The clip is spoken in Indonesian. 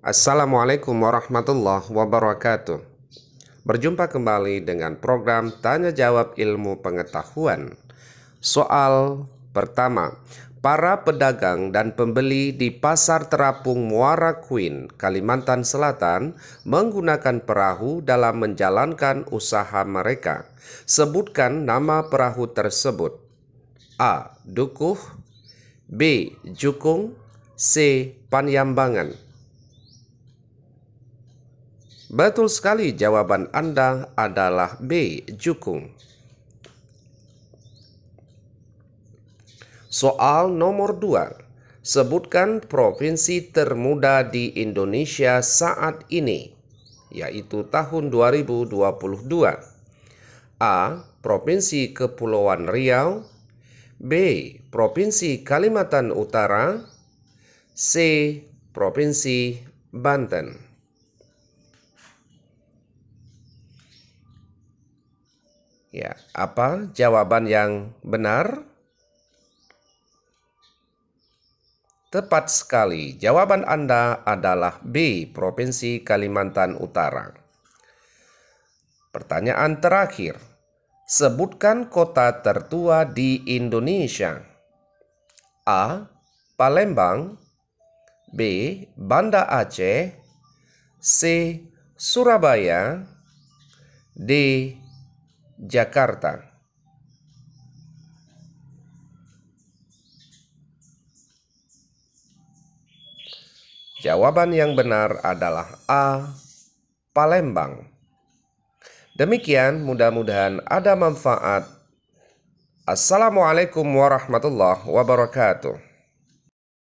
Assalamualaikum warahmatullahi wabarakatuh. Berjumpa kembali dengan program Tanya Jawab Ilmu Pengetahuan. Soal pertama, para pedagang dan pembeli di Pasar Terapung Muara Queen, Kalimantan Selatan menggunakan perahu dalam menjalankan usaha mereka. Sebutkan nama perahu tersebut. A. Dukuh B. Jukung C. Panyambangan Betul sekali jawaban Anda adalah B. Jukung. Soal nomor 2. Sebutkan provinsi termuda di Indonesia saat ini, yaitu tahun 2022. A. Provinsi Kepulauan Riau B. Provinsi Kalimantan Utara C. Provinsi Banten Ya, apa jawaban yang benar? Tepat sekali. Jawaban Anda adalah B, Provinsi Kalimantan Utara. Pertanyaan terakhir. Sebutkan kota tertua di Indonesia. A. Palembang B. Banda Aceh C. Surabaya D. Jakarta. Jawaban yang benar adalah A. Palembang. Demikian, mudah-mudahan ada manfaat. Assalamualaikum warahmatullahi wabarakatuh.